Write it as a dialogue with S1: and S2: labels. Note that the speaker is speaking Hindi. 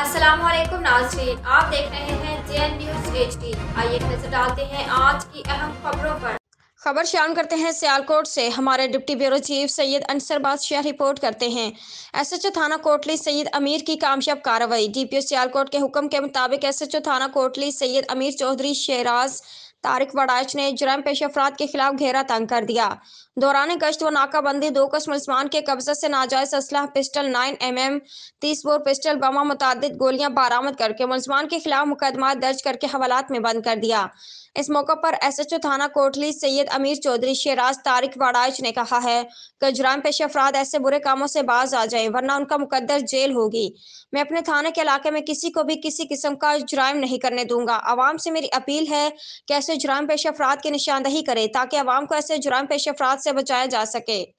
S1: अस्सलाम वालेकुम नाजरीन आप देख रहे हैं जे न्यूज एच आइए नजर डालते हैं आज की अहम खबरों पर खबर
S2: शाम करते हैं सियालकोट से हमारे deputy bureau chief Syed Ansar Shah report करते हैं एसएचओ थाना कोटली सैयद अमीर की कामयाब कार्रवाई डीपीओ सियालकोट के हुक्म के मुताबिक एसएचओ थाना कोटली सैयद अमीर चौधरी शहराज तारिक वड़ाच ने जुर्म पेश अफराद के खिलाफ घेरा तंग कर दिया दौरान गश्त व नाकाबंदी दो कस मुलजमान के कब्जे से नाजायज असलह पिस्टल नाइन एम एम तीस बोर पिस्टल बमा मुतद गोलियां बरामद करके मुलजमान के खिलाफ मुकदमा दर्ज करके हवालात में बंद कर दिया इस मौके पर एस एच ओ थाना कोटली सैयद अमीर चौधरी शेराज तारिक वड़ाच ने कहा है कि जुराम पेश अफराद ऐसे बुरे कामों से बाज आ जाए वरना उनका मुकदर जेल होगी मैं अपने थाने के इलाके में किसी को भी किसी किस्म का जुराम नहीं करने दूंगा आवाम से मेरी अपील है कि एस ऐसे जुर्म पेश अफराद की निशानदही करे ताकि आवाम को ऐसे जुर्म पेश अफराद से बचाया जा सके